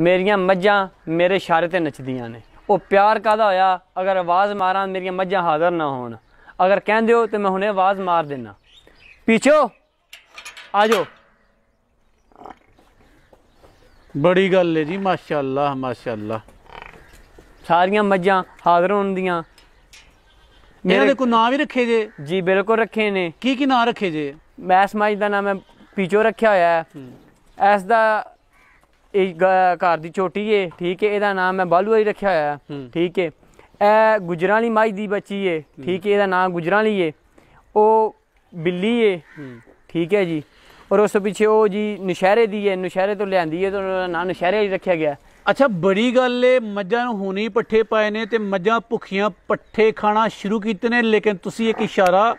ਮੇਰੀਆਂ ਮੱਝਾਂ ਮੇਰੇ ਇਸ਼ਾਰੇ ਤੇ ਨੱਚਦੀਆਂ ਨੇ ਉਹ ਪਿਆਰ ਕਾਦਾ ਹੋਇਆ ਅਗਰ ਆਵਾਜ਼ ਮਾਰਾਂ ਮੇਰੀਆਂ ਮੱਝਾਂ ਹਾਜ਼ਰ ਨਾ ਹੋਣ ਅਗਰ ਕਹਿੰਦੇ ਹੋ ਤੇ ਮੈਂ ਹੁਣੇ ਆਵਾਜ਼ ਮਾਰ ਦੇਣਾ ਪਿੱਛੋ ਆਜੋ ਬੜੀ ਗੱਲ ਹੈ ਜੀ ਮਾਸ਼ਾਅੱਲਾ ਮਾਸ਼ਾਅੱਲਾ ਸਾਰੀਆਂ ਮੱਝਾਂ ਹਾਜ਼ਰ ਹੁੰਦੀਆਂ ਇਹਨਾਂ ਦੇ ਕੋ ਨਾਂ ਵੀ ਰੱਖੇ ਜੇ ਜੀ ਬਿਲਕੁਲ ਰੱਖੇ ਨੇ ਕੀ ਕੀ ਨਾਂ ਰੱਖੇ ਜੇ ਮੈਸ ਮੱਝ ਦਾ ਨਾਮ ਹੈ ਪੀਚੋ ਰੱਖਿਆ ਹੋਇਆ ਹੈ ਇਸ ਦਾ ਇਹ ਘਰ ਦੀ ਛੋਟੀ ਏ ਠੀਕ ਏ ਇਹਦਾ ਨਾਮ ਮੈਂ ਬਾਲੂ ਹੀ ਰੱਖਿਆ ਹੋਇਆ ਠੀਕ ਏ ਇਹ ਗੁਜਰਾਂਲੀ ਮਾਈ ਦੀ ਬੱਚੀ ਏ ਠੀਕ ਏ ਇਹਦਾ ਨਾਮ ਗੁਜਰਾਂਲੀ ਏ ਉਹ ਬਿੱਲੀ ਏ ਠੀਕ ਹੈ ਜੀ ਔਰ ਉਸ ਪਿੱਛੇ ਉਹ ਜੀ ਨਸ਼ਹਿਰੇ ਦੀ ਏ ਨਸ਼ਹਿਰੇ ਤੋਂ ਲਿਆਂਦੀ ਏ ਤਾਂ ਉਹਦਾ ਨਾਂ ਨਸ਼ਹਿਰੇ ਹੀ ਰੱਖਿਆ ਗਿਆ ਅੱਛਾ ਬੜੀ ਗੱਲ ਏ ਮੱਝਾਂ ਨੂੰ ਹੁਣੀ ਪੱਠੇ ਪਾਏ ਨੇ ਤੇ ਮੱਝਾਂ ਭੁੱਖੀਆਂ ਪੱਠੇ ਖਾਣਾ ਸ਼ੁਰੂ ਕੀਤੇ ਨੇ ਲੇਕਿਨ ਤੁਸੀਂ ਇੱਕ ਇਸ਼ਾਰਾ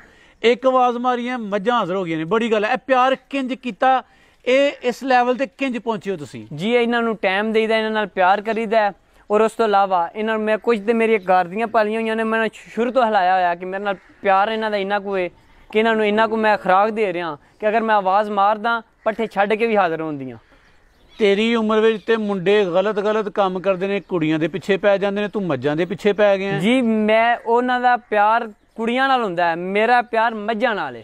ਇੱਕ ਆਵਾਜ਼ ਮਾਰੀ ਹੈ ਮੱਝਾਂ ਹਾਜ਼ਰ ਹੋ ਗਈਆਂ ਨੇ ਬੜੀ ਗੱਲ ਹੈ ਇਹ ਪਿਆਰ ਕਿੰਜ ਕੀਤਾ ਇਹ ਇਸ ਲੈਵਲ ਤੇ ਕਿੰਜ ਪਹੁੰਚਿਓ ਤੁਸੀਂ ਜੀ ਇਹਨਾਂ ਨੂੰ ਟਾਈਮ ਦੇਈਦਾ ਇਹਨਾਂ ਨਾਲ ਪਿਆਰ ਕਰੀਦਾ ਔਰ ਉਸ ਤੋਂ ਇਲਾਵਾ ਇਹਨਾਂ ਨੂੰ ਮੈਂ ਕੁਝ ਤੇ ਮੇਰੀ ਗਾਰਦੀਆਂ ਪਾਲੀਆਂ ਹੋਈਆਂ ਨੇ ਮੈਂ ਸ਼ੁਰੂ ਤੋਂ ਹਲਾਇਆ ਹੋਇਆ ਕਿ ਮੇਰੇ ਨਾਲ ਪਿਆਰ ਇਹਨਾਂ ਦਾ ਇੰਨਾ ਕੁ ਹੈ ਕਿ ਇਹਨਾਂ ਨੂੰ ਇੰਨਾ ਕੁ ਮੈਂ ਖਰਾਕ ਦੇ ਰਿਹਾ ਕਿ ਅਗਰ ਮੈਂ ਆਵਾਜ਼ ਮਾਰਦਾ ਪੱਠੇ ਛੱਡ ਕੇ ਵੀ ਹਾਜ਼ਰ ਹੁੰਦੀਆਂ ਤੇਰੀ ਉਮਰ ਵਿੱਚ ਤੇ ਮੁੰਡੇ ਗਲਤ ਗਲਤ ਕੰਮ ਕਰਦੇ ਨੇ ਕੁੜੀਆਂ ਦੇ ਪਿੱਛੇ ਪੈ ਜਾਂਦੇ ਨੇ ਤੂੰ ਮੱਜਾਂ ਦੇ ਪਿੱਛੇ ਪੈ ਗਿਆ ਜੀ ਮੈਂ ਉਹਨਾਂ ਦਾ ਪਿਆਰ ਕੁੜੀਆਂ ਨਾਲ ਹੁੰਦਾ ਹੈ ਮੇਰਾ ਪਿਆਰ ਮੱਜਾਂ ਨਾਲ ਹੈ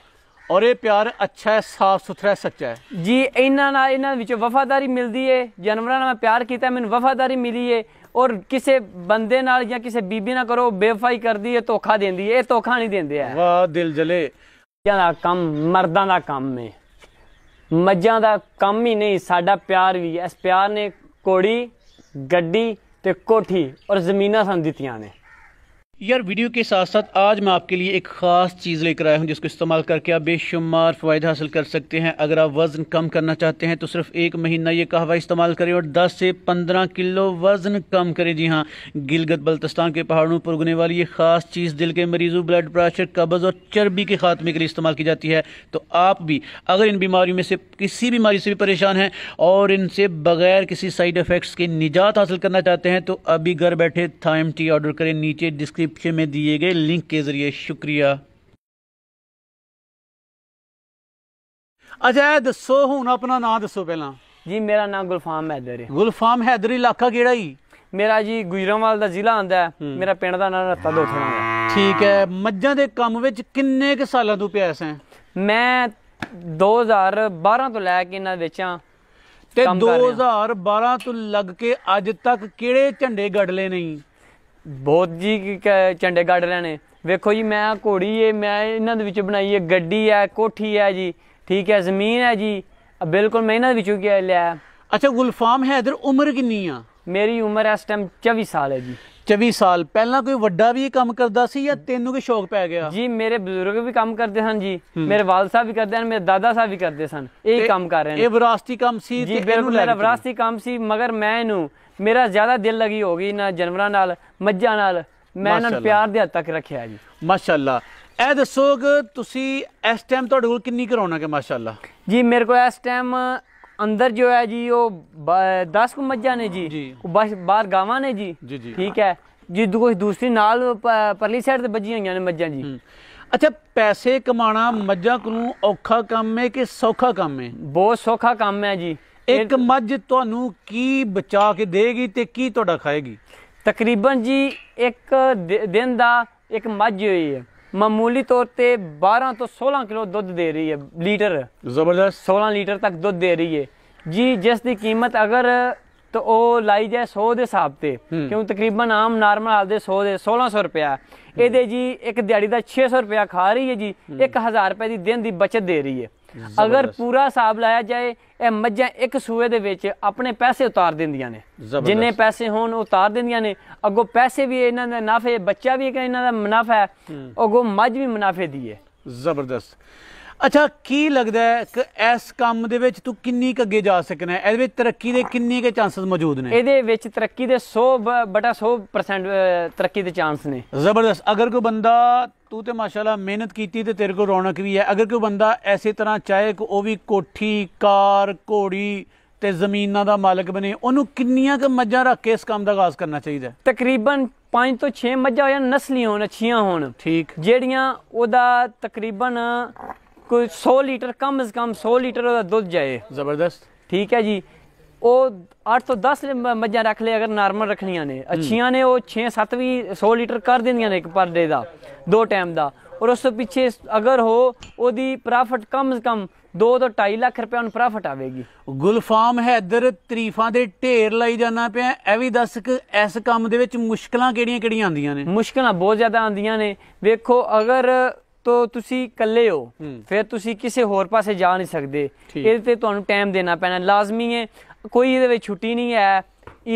ਔਰ ਇਹ ਪਿਆਰ ਅੱਛਾ ਹੈ ਸਾਫ ਸੁਥਰਾ ਹੈ ਸੱਚਾ ਹੈ ਜੀ ਇਹਨਾਂ ਨਾਲ ਇਹਨਾਂ ਵਿੱਚ ਵਫਾਦਾਰੀ ਮਿਲਦੀ ਏ ਜਾਨਵਰਾਂ ਨਾਲ ਮੈਂ ਪਿਆਰ ਕੀਤਾ ਮੈਨੂੰ ਵਫਾਦਾਰੀ ਮਿਲੀ ਏ ਔਰ ਕਿਸੇ ਬੰਦੇ ਨਾਲ ਜਾਂ ਕਿਸੇ ਬੀਬੀ ਨਾਲ ਕਰੋ ਬੇਵਫਾਈ ਕਰਦੀ ਏ ਧੋਖਾ ਦਿੰਦੀ ਏ ਇਹ ਧੋਖਾ ਨਹੀਂ ਦਿੰਦੇ ਆ ਵਾਹ ਦਿਲ ਜਲੇ ਜਾਂ ਦਾ ਕੰਮ ਮਰਦਾਂ ਦਾ ਕੰਮ ਏ ਮੱਜਾਂ ਦਾ ਕੰਮ ਹੀ ਨਹੀਂ ਸਾਡਾ ਪਿਆਰ ਵੀ ਇਸ ਪਿਆਰ ਨੇ ਕੋੜੀ ਗੱਡੀ ਤੇ ਕੋਠੀ ਔਰ ਜ਼ਮੀਨਾਂ ਸਾਨੂੰ ਦਿੱਤੀਆਂ ਨੇ यार वीडियो के साथ साथ आज मैं आपके लिए एक ख़ास चीज़ लेकर आया हूँ जिसको इस्तेमाल करके आप बेशुमार फ़ायदा हासिल कर सकते हैं अगर आप वज़न कम करना चाहते हैं तो सिर्फ एक महीना ये कहवा इस्तेमाल करें और 10 से 15 किलो वज़न कम करें जी हाँ गिलगत बल्तिस्तान के पहाड़ों पर उगने वाली ये ख़ास चीज़ दिल के मरीजों ब्लड प्रेशर कब्ज़ और चर्बी के खात्मे के लिए इस्तेमाल की जाती है तो आप भी अगर इन बीमारियों में से किसी बीमारी से भी परेशान हैं और इनसे बगैर किसी साइड इफ़ेक्ट्स के निजात हासिल करना चाहते हैं तो अभी घर बैठे थाइम टी ऑर्डर करें नीचे डिस्क्रिप डिस्क्रिप्शन में दिए गए लिंक के ज़रिए शुक्रिया ਅੱਛਾ ਇਹ ਦੱਸੋ ਹੁਣ ਆਪਣਾ ਨਾਮ ਦੱਸੋ ਪਹਿਲਾਂ ਜੀ ਮੇਰਾ ਨਾਮ ਗੁਲਫਾਮ ਹੈਦਰ ਹੈ ਗੁਲਫਾਮ ਹੈਦਰ ਇਲਾਕਾ ਕਿਹੜਾ ਹੀ ਮੇਰਾ ਜੀ ਗੁਜਰਾਂਵਾਲ ਦਾ ਜ਼ਿਲ੍ਹਾ ਆਂਦਾ ਹੈ ਮੇਰਾ ਪਿੰਡ ਦਾ ਨਾਮ ਰੱਤਾ ਦੋਖਣਾ ਹੈ ਠੀਕ ਹੈ ਮੱਝਾਂ ਦੇ ਕੰਮ ਵਿੱਚ ਕਿੰਨੇ ਕੁ ਸਾਲਾਂ ਤੋਂ ਪਿਆ ਸੈਂ ਮੈਂ 2012 ਤੋਂ ਲੈ ਕੇ ਇਹਨਾਂ ਵਿੱਚਾਂ ਤੇ 2012 ਤੋਂ ਲੱਗ ਕੇ ਅੱਜ ਤੱਕ ਕਿਹੜੇ ਝੰਡੇ ਗੜਲੇ ਨਹੀਂ ਬਹੁਤ ਜੀ ਚੰਡੇਗੜ੍ਹ ਲੈਣੇ ਵੇਖੋ ਜੀ ਮੈਂ ਘੋੜੀ ਏ ਮੈਂ ਇਹਨਾਂ ਦੇ ਵਿੱਚ ਬਣਾਈ ਏ ਗੱਡੀ ਹੈ ਕੋਠੀ ਹੈ ਜੀ ਠੀਕ ਹੈ ਜ਼ਮੀਨ ਹੈ ਜੀ ਬਿਲਕੁਲ ਮੈਂ ਇਹਨਾਂ ਦੇ ਵਿੱਚੋਂ ਕੀ ਲਿਆ ਅੱਛਾ ਗੁਲਫਾਮ ਹੈਦਰ ਉਮਰ ਕਿੰਨੀ ਆ ਮੇਰੀ ਉਮਰ ਇਸ ਟਾਈਮ 24 ਸਾਲ ਹੈ ਜੀ 24 ਸਾਲ ਪਹਿਲਾਂ ਕੋਈ ਵੱਡਾ ਵੀ ਕੰਮ ਕਰਦਾ ਸੀ ਜਾਂ ਤੈਨੂੰ ਕਿ ਸ਼ੌਕ ਪੈ ਗਿਆ ਜੀ ਮੇਰੇ ਬਜ਼ੁਰਗ ਵੀ ਕੰਮ ਕਰਦੇ ਸਨ ਜੀ ਮੇਰੇ ਵਾਲ ਸਾਹਿਬ ਵੀ ਕਰਦੇ ਹਨ ਮੇਰੇ ਦਾਦਾ ਸਾਹਿਬ ਵੀ ਕਰਦੇ ਸਨ ਇਹ ਕੰਮ ਕਰ ਰਹੇ ਨੇ ਇਹ ਵਿਰਾਸਤੀ ਕੰਮ ਸੀ ਤੇ ਇਹਨੂੰ ਮੇਰਾ ਵਿਰਾਸਤੀ ਕੰਮ ਸੀ ਮਗਰ ਮੈਂ ਇਹਨੂੰ ਮੇਰਾ ਜ਼ਿਆਦਾ ਦਿਲ ਲੱਗੀ ਹੋ ਗਈ ਨਾ ਜਾਨਵਰਾਂ ਨਾਲ ਮੱਝਾਂ ਨਾਲ ਮੈਂ ਇਹਨਾਂ ਨੂੰ ਪਿਆਰ ਦੇ ਹੱਦ ਤੱਕ ਰੱਖਿਆ ਜੀ ਮਾਸ਼ਾਅੱਲਾ ਇਹ ਦੱਸੋ ਕਿ ਤੁਸੀਂ ਇਸ ਟਾਈਮ ਤੁਹਾਡੇ ਕੋਲ ਕਿੰਨੀ ਕਰਾਉਣਾ ਕਿ ਮਾਸ਼ਾਅੱਲਾ ਜੀ ਮੇਰੇ ਕੋਲ ਇਸ ਟਾਈਮ ਅੰਦਰ ਜੋ ਹੈ ਜੀ ਉਹ 10 ਕੁ ਮੱਝਾਂ ਨੇ ਜੀ ਬਸ ਬਾਹਰ ਗਾਵਾਂ ਨੇ ਜੀ ਠੀਕ ਹੈ ਜੀ ਦੂਸਰੀ ਨਾਲ ਪਰਲੀ ਸਾਈਡ ਤੇ ਬੱਜੀ ਹੋਈਆਂ ਨੇ ਮੱਝਾਂ ਜੀ ਅੱਛਾ ਪੈਸੇ ਕਮਾਣਾ ਮੱਝਾਂ ਨੂੰ ਔਖਾ ਕੰਮ ਹੈ ਕਿ ਸੌਖਾ ਕੰਮ ਹੈ ਬਹੁਤ ਸੌਖਾ ਕੰਮ ਹੈ ਜੀ ਇੱਕ ਮੱਝ ਤੁਹਾਨੂੰ ਕੀ ਬਚਾ ਕੇ ਦੇਗੀ ਤੇ ਕੀ ਤੁਹਾਡਾ ਖਾਏਗੀ ਤਕਰੀਬਨ ਜੀ ਇੱਕ ਦਿਨ ਦਾ ਇੱਕ ਮੱਝ ਹੋਈ ਹੈ ਮਾਮੂਲੀ ਤੌਰ ਤੇ 12 ਤੋਂ 16 ਕਿਲੋ ਦੁੱਧ ਦੇ ਰਹੀ ਹੈ ਲੀਟਰ ਜ਼ਬਰਦਸਤ 16 ਲੀਟਰ ਤੱਕ ਦੁੱਧ ਦੇ ਰਹੀ ਹੈ ਜੀ ਜਿਸ ਦੀ ਕੀਮਤ ਅਗਰ ਤਾਂ ਉਹ ਲਾਈ ਜਾਏ 100 ਦੇ ਹਿਸਾਬ ਤੇ ਕਿਉਂ ਤਕਰੀਬਨ ਆਮ ਨਾਰਮਲ ਹਾਲ ਦੇ 100 ਦੇ 1600 ਰੁਪਿਆ ਇਹਦੇ ਜੀ ਇੱਕ ਦਿਹਾੜੀ ਦਾ 600 ਰੁਪਿਆ ਖਾ ਰਹੀ ਹੈ ਜੀ 1000 ਰੁਪਏ ਦੀ ਦਿਨ ਦੀ ਬਚਤ ਦੇ ਰਹੀ ਹੈ ਅਗਰ ਪੂਰਾ ਹਿਸਾਬ ਲਾਇਆ ਜਾਏ ਇਹ ਮੱਝਾਂ ਇੱਕ ਸੂਏ ਦੇ ਵਿੱਚ ਆਪਣੇ ਪੈਸੇ ਉਤਾਰ ਦਿੰਦੀਆਂ ਨੇ ਜਿੰਨੇ ਪੈਸੇ ਹੋਣ ਉਤਾਰ ਦਿੰਦੀਆਂ ਨੇ ਅੱਗੋਂ ਪੈਸੇ ਵੀ ਇਹਨਾਂ ਦਾ ਨਾਫੇ ਬੱਚਾ ਵੀ ਇਹਨਾਂ ਦਾ ਮੁਨਾਫਾ ਹੈ ਅੱਗੋਂ ਮੱਝ ਵੀ ਮੁਨਾਫੇ ਦੀ ਹੈ ਜ਼ਬਰਦਸਤ ਅੱਛਾ ਕੀ ਲੱਗਦਾ ਹੈ ਕਿ ਇਸ ਕੰਮ ਦੇ ਵਿੱਚ ਤੂੰ ਕਿੰਨੀ ਕੁ ਅੱਗੇ ਜਾ ਸਕਣਾ ਹੈ ਇਹਦੇ ਵਿੱਚ ਤਰੱਕੀ ਦੇ ਕਿੰਨੇ ਕੁ ਚਾਂਸਸ ਮੌਜੂਦ ਨੇ ਇਹਦੇ ਵਿੱਚ ਤਰੱਕੀ ਦੇ 100 ਬਟਾ 100% ਤਰੱਕੀ ਦੇ ਚਾਂਸ ਨੇ ਜ਼ਬਰਦਸਤ ਅਗਰ ਕੋਈ ਬੰਦਾ ਤੂੰ ਤੇ ਮਾਸ਼ਾਅੱਲਾ ਮਿਹਨਤ ਕੀਤੀ ਤੇ ਤੇਰੇ ਕੋਲ ਰੌਣਕ ਵੀ ਹੈ ਅਗਰ ਕੋਈ ਬੰਦਾ ਐਸੇ ਤਰ੍ਹਾਂ ਚਾਹੇ ਕਿ ਉਹ ਵੀ ਕੋਠੀ ਕਾਰ ਘੋੜੀ ਤੇ ਜ਼ਮੀਨਾਂ ਦਾ ਮਾਲਕ ਬਣੇ ਉਹਨੂੰ ਕਿੰਨੀਆਂ ਕੁ ਮੱਝਾਂ ਰੱਖ ਕੇ ਇਸ ਕੰਮ ਦਾ ਆਗਾਜ਼ ਕਰਨਾ ਚਾਹੀਦਾ ਤਕਰੀਬਨ 5 ਤੋਂ 6 ਮੱਝਾਂ ਹੋਣ ਨਸਲੀਆਂ ਹੋਣ ਅੱਛੀਆਂ ਹੋਣ ਠੀਕ ਜਿਹੜੀਆਂ ਉਹਦਾ ਤਕਰੀਬਨ ਕੋਈ 100 ਲੀਟਰ ਕਮ ਇਸ ਕਮ 100 ਲੀਟਰ ਦਾ ਦੁੱਧ ਜਾਏ ਜ਼ਬਰਦਸਤ ਠੀਕ ਹੈ ਜੀ ਉਹ 8 ਤੋਂ 10 ਮੱਝਾਂ ਰੱਖ ਲੈ ਅਗਰ ਨਾਰਮਲ ਰੱਖਣੀਆਂ ਨੇ ਅੱਛੀਆਂ ਨੇ ਉਹ 6-7 ਵੀ 100 ਲੀਟਰ ਕਰ ਦਿੰਦੀਆਂ ਨੇ ਇੱਕ ਪਰ ਡੇ ਦਾ ਦੋ ਟਾਈਮ ਦਾ ਔਰ ਉਸ ਤੋਂ ਪਿੱਛੇ ਅਗਰ ਹੋ ਉਹਦੀ ਪ੍ਰੋਫਿਟ ਕਮ ਇਸ ਕਮ 2 ਤੋਂ 2.5 ਲੱਖ ਰੁਪਏ ਉਹਨਾਂ ਪ੍ਰੋਫਿਟ ਆਵੇਗੀ ਗੁਲ ਫਾਰਮ ਹੈ ਇੱਧਰ ਤਰੀਫਾਂ ਦੇ ਢੇਰ ਲਈ ਜਾਣਾ ਪਿਆ ਐ ਵੀ ਦੱਸ ਕਿ ਇਸ ਕੰਮ ਦੇ ਵਿੱਚ ਮੁਸ਼ਕਲਾਂ ਕਿਹੜੀਆਂ ਕਿਹੜੀਆਂ ਆਉਂਦੀਆਂ ਨੇ ਮੁਸ਼ਕਲਾਂ ਬਹੁਤ ਜ਼ਿਆਦਾ ਆਉਂਦੀਆਂ ਨੇ ਵੇਖੋ ਅਗਰ ਤੋ ਤੁਸੀਂ ਇਕੱਲੇ ਹੋ ਫਿਰ ਤੁਸੀਂ ਕਿਸੇ ਹੋਰ ਪਾਸੇ ਜਾ ਨਹੀਂ ਸਕਦੇ ਇਹਦੇ ਤੇ ਤੁਹਾਨੂੰ ਟਾਈਮ ਦੇਣਾ ਪੈਣਾ ਲਾਜ਼ਮੀ ਹੈ ਕੋਈ ਇਹਦੇ ਵਿੱਚ ਛੁੱਟੀ ਨਹੀਂ ਹੈ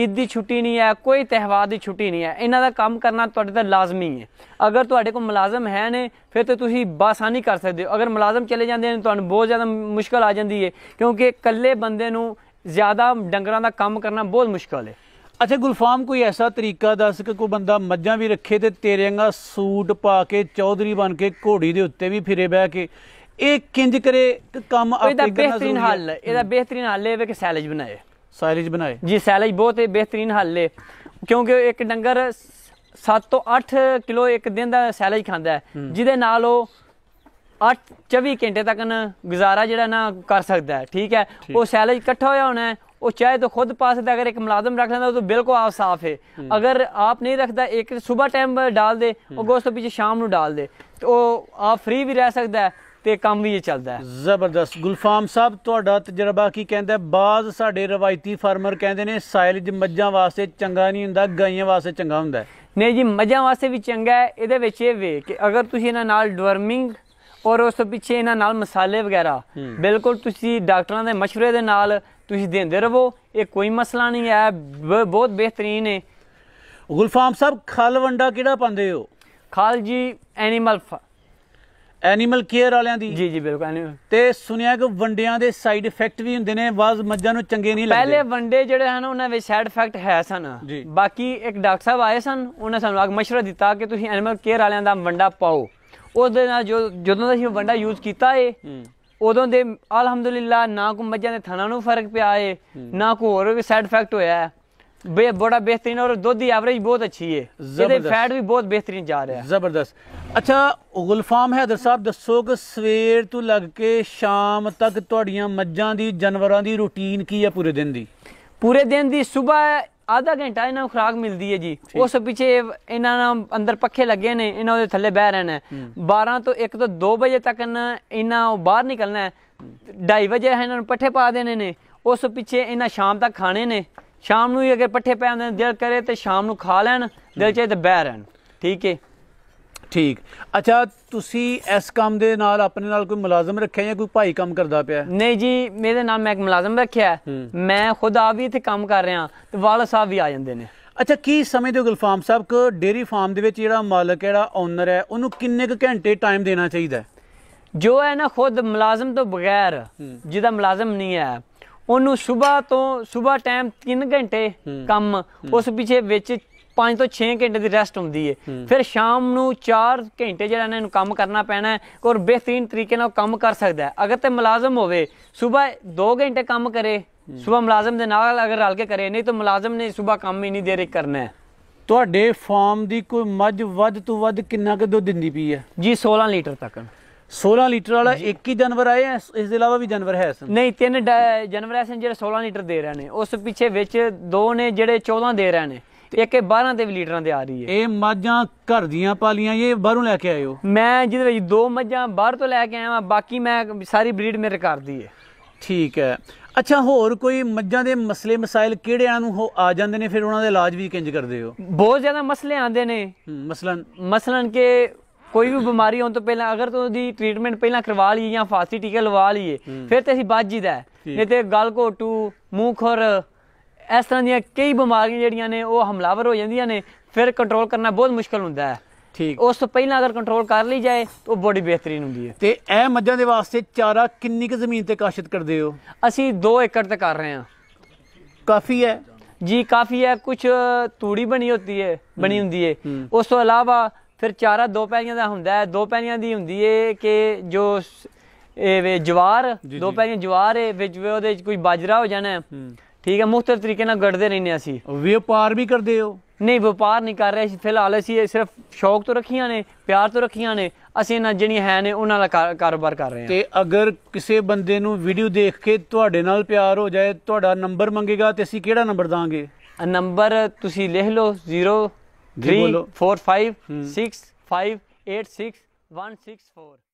ਈਦ ਦੀ ਛੁੱਟੀ ਨਹੀਂ ਹੈ ਕੋਈ ਤਿਹਵਾਰ ਦੀ ਛੁੱਟੀ ਨਹੀਂ ਹੈ ਇਹਨਾਂ ਦਾ ਕੰਮ ਕਰਨਾ ਤੁਹਾਡੇ ਤੇ ਲਾਜ਼ਮੀ ਹੈ ਅਗਰ ਤੁਹਾਡੇ ਕੋਲ ਮੁਲਾਜ਼ਮ ਹੈ ਨੇ ਫਿਰ ਤੇ ਤੁਸੀਂ ਬਾਸਾਨੀ ਕਰ ਸਕਦੇ ਹੋ ਅਗਰ ਮੁਲਾਜ਼ਮ ਚਲੇ ਜਾਂਦੇ ਨੇ ਤੁਹਾਨੂੰ ਬਹੁਤ ਜ਼ਿਆਦਾ ਮੁਸ਼ਕਲ ਆ ਜਾਂਦੀ ਹੈ ਕਿਉਂਕਿ ਇਕੱਲੇ ਬੰਦੇ ਨੂੰ ਜ਼ਿਆਦਾ ਡੰਗਰਾਂ ਦਾ ਕੰਮ ਕਰਨਾ ਬਹੁਤ ਮੁਸ਼ਕਲ ਹੈ ਅੱਛਾ ਗੁਲਫਾਮ ਕੋਈ ਐਸਾ ਤਰੀਕਾ ਦੱਸ ਕਿ ਕੋਈ ਬੰਦਾ ਮੱਝਾਂ ਵੀ ਰੱਖੇ ਤੇ ਤੇਰੇਗਾ ਸੂਟ ਪਾ ਕੇ ਚੌਧਰੀ ਬਣ ਕੇ ਘੋੜੀ ਦੇ ਉੱਤੇ ਵੀ ਫਿਰੇ ਬਹਿ ਕੇ ਇਹ ਕਿੰਜ ਕਰੇ ਕਿ ਕੰਮ ਆਪੇ ਕਰਨਾ ਜ਼ਰੂਰੀ ਹੈ ਇਹਦਾ ਬਿਹਤਰੀਨ ਹੱਲ ਇਹਦਾ ਬਿਹਤਰੀਨ ਹੱਲ ਇਹ ਹੈ ਕਿ ਸੈਲਜ ਬਣਾਏ ਸੈਲਜ ਬਣਾਏ ਜੀ ਸੈਲਜ ਬਹੁਤ ਹੀ ਬਿਹਤਰੀਨ ਹੱਲ ਹੈ ਕਿਉਂਕਿ ਇੱਕ ਡੰਗਰ 7 ਤੋਂ 8 ਕਿਲੋ ਇੱਕ ਦਿਨ ਦਾ ਸੈਲਜ ਖਾਂਦਾ ਹੈ ਜਿਹਦੇ ਨਾਲ ਉਹ 8 24 ਘੰਟੇ ਤੱਕ ਗੁਜ਼ਾਰਾ ਜਿਹੜਾ ਨਾ ਕਰ ਸਕਦਾ ਹੈ ਠੀਕ ਹੈ ਉਹ ਸੈਲਜ ਇਕੱਠਾ ਹੋਇਆ ਹੋਣਾ ਹੈ ਉਹ ਚਾਹੇ ਤਾਂ ਖੁਦ पास है ਅਗਰ ਇੱਕ मुलाजम ਰੱਖ ਲੈਂਦਾ ਤਾਂ ਬਿਲਕੁਲ ਆਪ ਸਾਫ ਹੈ ਅਗਰ ਆਪ ਨਹੀਂ ਰੱਖਦਾ ਇੱਕ सुबह ਟਾਈਮ डाल ਡਾਲ ਦੇ ਉਹ ਗੋਸਤ ਵਿੱਚ ਸ਼ਾਮ ਨੂੰ ਡਾਲ ਦੇ ਉਹ ਆਪ ਫ੍ਰੀ ਵੀ ਰਹਿ ਸਕਦਾ ਤੇ ਕੰਮ ਵੀ ਇਹ ਚੱਲਦਾ ਹੈ ਜ਼ਬਰਦਸਤ ਗੁਲਫਾਮ ਸਾਹਿਬ ਤੁਹਾਡਾ ਤਜਰਬਾ ਕੀ ਕਹਿੰਦਾ ਬਾਜ਼ ਸਾਡੇ ਰਵਾਇਤੀ ਫਾਰਮਰ ਕਹਿੰਦੇ ਨੇ ਸਾਇਲਜ ਮੱਝਾਂ ਵਾਸਤੇ ਚੰਗਾ ਨਹੀਂ ਹੁੰਦਾ ਗਾਈਆਂ ਵਾਸਤੇ ਚੰਗਾ ਹੁੰਦਾ ਨਹੀਂ ਜੀ ਮੱਝਾਂ ਵਾਸਤੇ ਵੀ ਚੰਗਾ ਹੈ ਇਹਦੇ ਵਿੱਚ ਇਹ ਵੇ ਕਿ ਅਗਰ ਤੁਸੀਂ ਇਹਨਾਂ ਨਾਲ ਡਵਰਮਿੰਗ ਔਰ ਉਸ ਤੋਂ ਪਿੱਛੇ ਇਹਨਾਂ ਨਾਲ ਮਸਾਲੇ ਵਗੈਰਾ ਬਿਲਕੁਲ ਤੁਸੀਂ ਡਾਕਟਰਾਂ ਦੇ مشਵਰੇ ਦੇ ਨਾਲ ਤੁਸੀਂ ਦਿੰਦੇ ਰਹੋ ਇਹ ਕੋਈ ਮਸਲਾ ਨਹੀਂ ਹੈ ਬਹੁਤ ਬਿਹਤਰੀਨ ਹੈ ਗੁਲਫਾਮ ਸਾਹਿਬ ਖਲ ਵੰਡਾ ਕਿਹੜਾ ਪਾਉਂਦੇ ਹੋ ਖਾਲ ਜੀ ਐਨੀਮਲ ਐਨੀਮਲ ਕੇਅਰ ਵਾਲਿਆਂ ਦੀ ਜੀ ਜੀ ਬਿਲਕੁਲ ਐਨੀਮਲ ਤੇ ਸੁਣਿਆ ਕਿ ਵੰਡਿਆਂ ਦੇ ਸਾਈਡ ਇਫੈਕਟ ਵੀ ਹੁੰਦੇ ਨੇ ਬਾਜ਼ ਮੱਝਾਂ ਨੂੰ ਚੰਗੇ ਨਹੀਂ ਲੱਗਦੇ ਪਹਿਲੇ ਵੰਡੇ ਜਿਹੜੇ ਹਨ ਉਹਨਾਂ ਵਿੱਚ ਸਾਈਡ ਇਫੈਕਟ ਹੈ ਸਨ ਬਾਕੀ ਇੱਕ ਡਾਕਟਰ ਸਾਹਿਬ ਆਏ ਸਨ ਉਹਨਾਂ ਸਾਨੂੰ ਆਗ ਮਸ਼ਵਰਾ ਦਿੱਤਾ ਕਿ ਤੁਸੀਂ ਐਨੀਮਲ ਕੇਅਰ ਵਾਲਿਆਂ ਦਾ ਵੰਡਾ ਪਾਓ ਉਹਦੇ ਨਾਲ ਜੋ ਜਦੋਂ ਦਾ ਅਸੀਂ ਵੰਡਾ ਯੂਜ਼ ਕੀਤਾ ਏ ਉਦੋਂ ਦੇ ਅਲਹਮਦੁਲਿਲਾ ਨਾ ਕੋ ਮੱਝਾਂ ਦੇ ਥਣਾ ਨੂੰ ਫਰਕ ਪਿਆ ਏ ਨਾ ਕੋ ਹੋਰ ਵੀ ਸਾਈਡ ਇਫੈਕਟ ਹੋਇਆ ਬੇ ਬੜਾ ਬਿਹਤਰੀਨ ਔਰ ਦੁੱਧ ਦੀ ਐਵਰੇਜ ਬਹੁਤ ਅੱਛੀ ਏ ਇਹਦੇ ਫੈਟ ਵੀ ਬਹੁਤ ਬਿਹਤਰੀਨ ਜਾ ਰਿਹਾ ਜ਼ਬਰਦਸਤ ਅੱਛਾ ਗੁਲਫਾਮ ਹੈਦਰ ਸਾਹਿਬ ਦੱਸੋ ਕਿ ਸਵੇਰ ਤੋਂ ਲੱਗ ਕੇ ਸ਼ਾਮ ਤੱਕ ਤੁਹਾਡੀਆਂ ਮੱਝਾਂ ਦੀ ਜਾਨਵਰਾਂ ਦੀ ਰੁਟੀਨ ਕੀ ਹੈ ਪੂਰੇ ਦਿਨ ਦੀ ਪੂਰੇ ਦਿਨ ਦੀ ਸਵੇਰ ਆਧਾ ਘੰਟਾ ਇਹਨਾਂ ਨੂੰ ਖੁਰਾਕ ਮਿਲਦੀ ਹੈ ਜੀ ਉਸ ਪਿੱਛੇ ਇਹਨਾਂ ਨਾਲ ਅੰਦਰ ਪੱਖੇ ਲੱਗੇ ਨੇ ਇਹਨਾਂ ਦੇ ਥੱਲੇ ਬਹਿ ਰਹਿਣਾ 12 ਤੋਂ 1 ਤੋਂ 2 ਵਜੇ ਤੱਕ ਇਹਨਾਂ ਬਾਹਰ ਨਿਕਲਣਾ ਹੈ 2:30 ਵਜੇ ਇਹਨਾਂ ਨੂੰ ਪੱਠੇ ਪਾ ਦੇਣੇ ਨੇ ਉਸ ਪਿੱਛੇ ਇਹਨਾਂ ਸ਼ਾਮ ਤੱਕ ਖਾਣੇ ਨੇ ਸ਼ਾਮ ਨੂੰ ਹੀ ਅਗਰ ਪੱਠੇ ਪੈ ਜਾਂਦੇ ਦਿਲ ਕਰੇ ਤੇ ਸ਼ਾਮ ਨੂੰ ਖਾ ਲੈਣ ਦਿਲ ਚਾਹੇ ਤੇ ਬਹਿ ਰਹਿਣ ਠੀਕ ਹੈ ਠੀਕ ਅੱਛਾ ਤੁਸੀਂ ਇਸ ਕੰਮ ਦੇ ਨਾਲ ਆਪਣੇ ਨਾਲ ਕੋਈ ਮੁਲਾਜ਼ਮ ਰੱਖਿਆ ਜਾਂ ਕੋਈ ਭਾਈ ਕੰਮ ਕਰਦਾ ਪਿਆ ਨਹੀਂ ਜੀ ਮੇਰੇ ਨਾਲ ਮੈਂ ਇੱਕ ਮੁਲਾਜ਼ਮ ਰੱਖਿਆ ਮੈਂ ਖੁਦ ਆ ਵੀ ਇੱਥੇ ਕੰਮ ਕਰ ਰਿਹਾ ਤੇ ਵਾਲਾ ਸਾਹਿਬ ਵੀ ਆ ਜਾਂਦੇ ਨੇ ਅੱਛਾ ਕੀ ਸਮਝਦੇ ਹੋ ਗੁਲਫਾਮ ਸਾਹਿਬ ਕਿ ਡੇਰੀ ਫਾਰਮ ਦੇ ਵਿੱਚ ਜਿਹੜਾ ਮਾਲਕ ਹੈ ਜਿਹੜਾ ਓਨਰ ਹੈ ਉਹਨੂੰ ਕਿੰਨੇ ਕੁ ਘੰਟੇ ਟਾਈਮ ਦੇਣਾ ਚਾਹੀਦਾ ਜੋ ਹੈ ਨਾ ਖੁਦ ਮੁਲਾਜ਼ਮ ਤੋਂ ਬਗੈਰ ਜਿਹਦਾ ਮੁਲਾਜ਼ਮ ਨਹੀਂ ਹੈ ਉਹਨੂੰ ਸਵੇਰ ਤੋਂ ਸਵੇਰ ਟਾਈਮ 3 ਘੰਟੇ ਕੰਮ ਉਸ ਪਿੱਛੇ ਵਿੱਚ 5 ਤੋਂ 6 ਘੰਟੇ ਦੀ ਰੈਸਟ ਹੁੰਦੀ ਹੈ ਫਿਰ ਸ਼ਾਮ ਨੂੰ 4 ਘੰਟੇ ਜਿਹੜਾ ਇਹਨਾਂ ਨੂੰ ਕੰਮ ਕਰਨਾ ਪੈਣਾ ਹੈ ਔਰ ਬਿਹਤਰੀਨ ਤਰੀਕੇ ਨਾਲ ਕੰਮ ਕਰ ਸਕਦਾ ਹੈ ਅਗਰ ਤੇ ਮੁਲਾਜ਼ਮ ਹੋਵੇ ਸਵੇਰ 2 ਘੰਟੇ ਕੰਮ ਕਰੇ ਸਵੇਰ ਮੁਲਾਜ਼ਮ ਦੇ ਨਾਲ ਅਗਰ ਰਲ ਕੇ ਕਰੇ ਨਹੀਂ ਤਾਂ ਮੁਲਾਜ਼ਮ ਨੇ ਸਵੇਰ ਕੰਮ ਹੀ ਨਹੀਂ ਦੇਰੇ ਕਰਨਾ ਤੁਹਾਡੇ ਫਾਰਮ ਦੀ ਕੋਈ ਮੱਝ ਵੱਧ ਤੋਂ ਵੱਧ ਕਿੰਨਾ ਕੁ ਦੁੱਧ ਦਿੰਦੀ ਪਈ ਹੈ ਜੀ 16 ਲੀਟਰ ਤੱਕ 16 ਲੀਟਰ ਵਾਲਾ ਇੱਕ ਹੀ ਜਾਨਵਰ ਆਏ ਹੈ ਇਸ ਦੇ ਇਲਾਵਾ ਵੀ ਜਾਨਵਰ ਹੈ ਸਨ ਨਹੀਂ ਤਿੰਨ ਜਾਨਵਰ ਐਸੇ ਸਨ ਜਿਹੜੇ 16 ਲੀਟਰ ਦੇ ਰਹੇ ਨੇ ਉਸ ਪਿੱਛੇ ਵਿੱਚ ਦੋ ਨੇ ਜਿਹੜੇ 14 ਦੇ ਰਹੇ ਨੇ ਇੱਕ ਇਹ 12 ਦੇ ਵੀ ਲੀਟਰਾਂ ਦੇ ਆ ਰਹੀ ਹੈ ਇਹ ਮੱਝਾਂ ਘਰ ਦੀਆਂ ਪਾਲੀਆਂ ਇਹ ਬਾਹਰੋਂ ਲੈ ਕੇ ਆਏ ਹੋ ਮੈਂ ਜਿਹਦੇ ਵਿੱਚ ਦੋ ਮੱਝਾਂ ਬਾਹਰ ਤੋਂ ਲੈ ਕੇ ਆਇਆ ਹਾਂ ਬਾਕੀ ਮੈਂ ਸਾਰੀ ਬਰੀਡ ਮੇਰੇ ਘਰ ਦੀ ਹੈ ਠੀਕ ਹੈ ਅੱਛਾ ਹੋਰ ਕੋਈ ਮੱਝਾਂ ਦੇ ਮਸਲੇ ਮਸਾਇਲ ਕਿਹੜਿਆਂ ਨੂੰ ਹੋ ਆ ਜਾਂਦੇ ਨੇ ਫਿਰ ਉਹਨਾਂ ਦੇ ਇਲਾਜ ਵੀ ਕਿੰਜ ਕਰਦੇ ਹੋ ਬਹੁਤ ਜ਼ਿਆਦਾ ਮਸਲੇ ਆਉਂਦੇ ਨੇ ਮਸਲਨ ਮਸਲਨ ਕਿ ਕੋਈ ਵੀ ਬਿਮਾਰੀ ਹੋਣ ਤੋਂ ਪਹਿਲਾਂ ਅਗਰ ਤੋਂ ਦੀ ਟ੍ਰੀਟਮੈਂਟ ਪਹਿਲਾਂ ਕਰਵਾ ਲਈਏ ਜਾਂ ਫਾਸੀ ਟੀਕਾ ਲਵਾ ਲਈਏ ਫਿਰ ਤੇ ਅਸੀਂ ਬਚ ਜੀਦਾ ਨਹੀਂ ਤੇ ਗਲ ਘੋਟੂ ਮੂੰਹ ਖੁਰ ਇਸ ਤਰ੍ਹਾਂ ਦੀਆਂ ਕਈ ਬਿਮਾਰੀਆਂ ਜਿਹੜੀਆਂ ਨੇ ਉਹ ਹਮਲਾਵਰ ਹੋ ਜਾਂਦੀਆਂ ਨੇ ਫਿਰ ਕੰਟਰੋਲ ਕਰਨਾ ਬਹੁਤ ਮੁਸ਼ਕਲ ਹੁੰਦਾ ਹੈ ਠੀਕ ਉਸ ਤੋਂ ਪਹਿਲਾਂ ਅਗਰ ਕੰਟਰੋਲ ਕਰ ਲਈ ਜਾਏ ਤਾਂ ਉਹ ਬੋਡੀ ਬਿਹਤਰੀਨ ਹੁੰਦੀ ਹੈ ਤੇ ਇਹ ਮੱਝਾਂ ਦੇ ਵਾਸਤੇ ਚਾਰਾ ਕਿੰਨੀ ਕੁ ਜ਼ਮੀਨ ਤੇ ਕਾਸ਼ਤ ਕਰਦੇ ਹੋ ਅਸੀਂ 2 ਏਕੜ ਤੇ ਕਰ ਰਹੇ ਹਾਂ ਕਾਫੀ ਹੈ ਜੀ ਕਾਫੀ ਹੈ ਕੁਝ ਤੂੜੀ ਬਣੀ ਹੁੰਦੀ ਹੈ ਬਣੀ ਹੁੰਦੀ ਹੈ ਉਸ ਤੋਂ ਇਲਾਵਾ ਫਿਰ ਚਾਰਾ ਦੋ ਪੈਲੀਆਂ ਦਾ ਹੁੰਦਾ ਹੈ ਦੋ ਪੈਲੀਆਂ ਦੀ ਹੁੰਦੀ ਹੈ ਕਿ ਜੋ ਇਹ ਜਵਾਰ ਦੋ ਪੈਲੀਆਂ ਜਵਾਰ ਹੈ ਵਿੱਚ ਉਹਦੇ ਵਿੱਚ ਕੋਈ ਬਾਜਰਾ ਹੋ ਜਾਣਾ ਹੈ ਠੀਕ ਹੈ ਮੁxtਲਫ ਤਰੀਕੇ ਨਾਲ ਗੜਦੇ ਆ ਅਸੀਂ ਵਪਾਰ ਵੀ ਕਰਦੇ ਹੋ ਨਹੀਂ ਵਪਾਰ ਨਹੀਂ ਕਰ ਰਹੇ ਅਸੀਂ ਫਿਲਹਾਲ ਅਸੀਂ ਸਿਰਫ ਸ਼ੌਕ ਤੋਂ ਰੱਖੀਆਂ ਨੇ ਪਿਆਰ ਤੋਂ ਰੱਖੀਆਂ ਨੇ ਅਸੀਂ ਇਹਨਾਂ ਜਿਹੜੀਆਂ ਹੈ ਨੇ ਉਹਨਾਂ ਦਾ ਕਾਰੋਬਾਰ ਕਰ ਰਹੇ ਹਾਂ ਤੇ ਅਗਰ ਕਿਸੇ ਬੰਦੇ ਨੂੰ ਵੀਡੀਓ ਦੇਖ ਕੇ ਤੁਹਾਡੇ ਨਾਲ ਪਿਆਰ ਹੋ ਜਾਏ ਤੁਹਾਡਾ ਨੰਬਰ ਮੰਗੇਗਾ ਤੇ ਅਸੀਂ ਕਿਹੜਾ ਨੰਬਰ ਦਾਂਗੇ ਨੰਬਰ ਤੁਸੀਂ ਲਿਖ ਲਓ 0 3 4 5 6 5 8 6